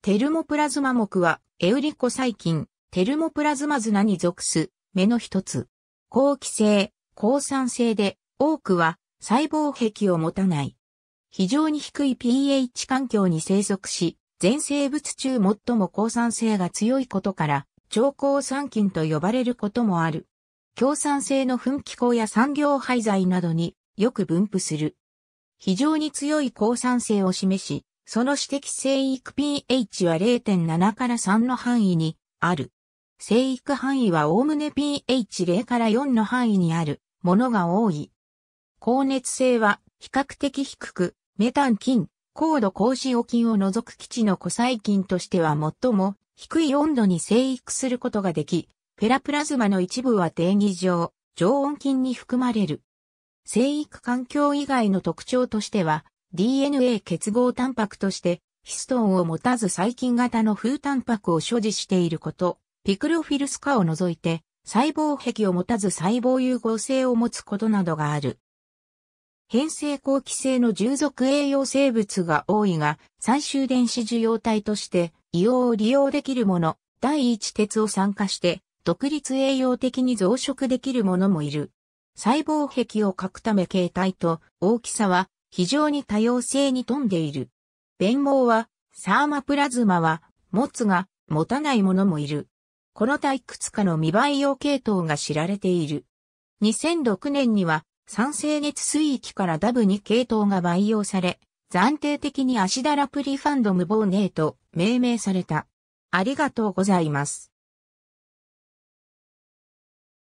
テルモプラズマ目は、エウリコ細菌、テルモプラズマズナに属す、目の一つ。好気性、抗酸性で、多くは、細胞壁を持たない。非常に低い pH 環境に生息し、全生物中最も抗酸性が強いことから、超抗酸菌と呼ばれることもある。強酸性の噴気口や産業廃材などによく分布する。非常に強い抗酸性を示し、その指摘生育 pH は0.7から3の範囲にある。生育範囲はおおむね pH0 から4の範囲にあるものが多い。高熱性は比較的低く、メタン菌、高度高使用菌を除く基地の古細菌としては最も低い温度に生育することができ、ペラプラズマの一部は定義上、常温菌に含まれる。生育環境以外の特徴としては、DNA 結合タンパクとしてヒストンを持たず細菌型の風タンパクを所持していること、ピクロフィルス化を除いて細胞壁を持たず細胞融合性を持つことなどがある。変性後期性の従属栄養生物が多いが、最終電子受容体として硫黄を利用できるもの、第一鉄を酸化して、独立栄養的に増殖できるものもいる。細胞壁を欠くため形態と大きさは非常に多様性に富んでいる。弁毛は、サーマプラズマは、持つが、持たないものもいる。この他いくつかの未培養系統が知られている。2006年には、酸性熱水域からダブに系統が培養され、暫定的にアシダラプリファンドムボーネーと命名された。ありがとうございます。